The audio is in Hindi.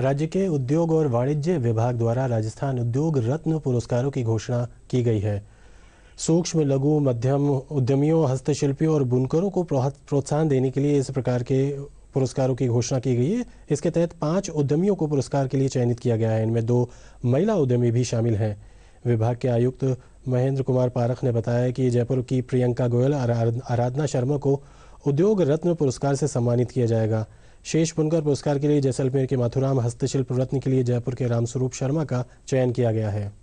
राज्य के उद्योग और वाणिज्य विभाग द्वारा राजस्थान उद्योग रत्न पुरस्कारों की घोषणा की गई है सूक्ष्म लघु मध्यम उद्यमियों हस्तशिल्पियों और बुनकरों को प्रोत्साहन देने के लिए इस प्रकार के पुरस्कारों की घोषणा की गई है इसके तहत पांच उद्यमियों को पुरस्कार के लिए चयनित किया गया है इनमें दो महिला उद्यमी भी शामिल हैं विभाग के आयुक्त महेंद्र कुमार पारख ने बताया कि जयपुर की प्रियंका गोयल आराधना शर्मा को उद्योग रत्न पुरस्कार से सम्मानित किया जाएगा शेष बुनकर पुरस्कार के लिए जैसलमेर के माथुराम हस्तशिल्प रत्न के लिए जयपुर के रामस्वरूप शर्मा का चयन किया गया है